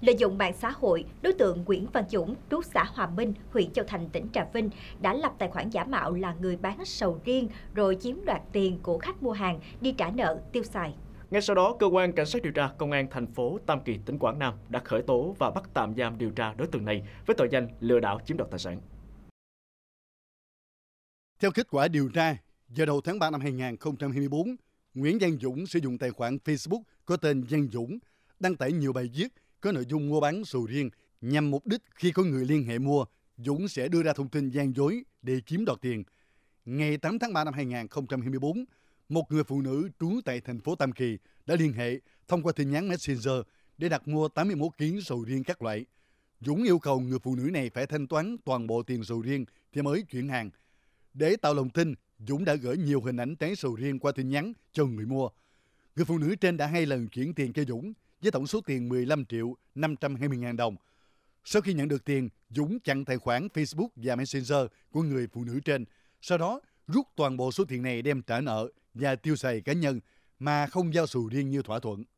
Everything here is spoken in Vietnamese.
Lợi dụng mạng xã hội, đối tượng Nguyễn Văn Dũng, trú xã Hòa Minh, huyện Châu Thành, tỉnh Trà Vinh đã lập tài khoản giả mạo là người bán sầu riêng rồi chiếm đoạt tiền của khách mua hàng đi trả nợ, tiêu xài. Ngay sau đó, cơ quan cảnh sát điều tra công an thành phố Tam Kỳ, tỉnh Quảng Nam đã khởi tố và bắt tạm giam điều tra đối tượng này với tội danh lừa đảo chiếm đoạt tài sản. Theo kết quả điều tra, vào đầu tháng 3 năm 2024, Nguyễn Giang Dũng sử dụng tài khoản Facebook có tên Giang Dũng đăng tải nhiều bài viết có nội dung mua bán sầu riêng nhằm mục đích khi có người liên hệ mua, Dũng sẽ đưa ra thông tin gian dối để chiếm đoạt tiền. Ngày 8 tháng 3 năm 2024, một người phụ nữ trú tại thành phố Tam Kỳ đã liên hệ thông qua tin nhắn Messenger để đặt mua 81 kg sầu riêng các loại. Dũng yêu cầu người phụ nữ này phải thanh toán toàn bộ tiền sầu riêng thì mới chuyển hàng. Để tạo lòng tin, Dũng đã gửi nhiều hình ảnh trái sầu riêng qua tin nhắn cho người mua. Người phụ nữ trên đã hai lần chuyển tiền cho Dũng, với tổng số tiền 15 triệu 520 ngàn đồng. Sau khi nhận được tiền, Dũng chặn tài khoản Facebook và Messenger của người phụ nữ trên, sau đó rút toàn bộ số tiền này đem trả nợ và tiêu xài cá nhân mà không giao sầu riêng như thỏa thuận.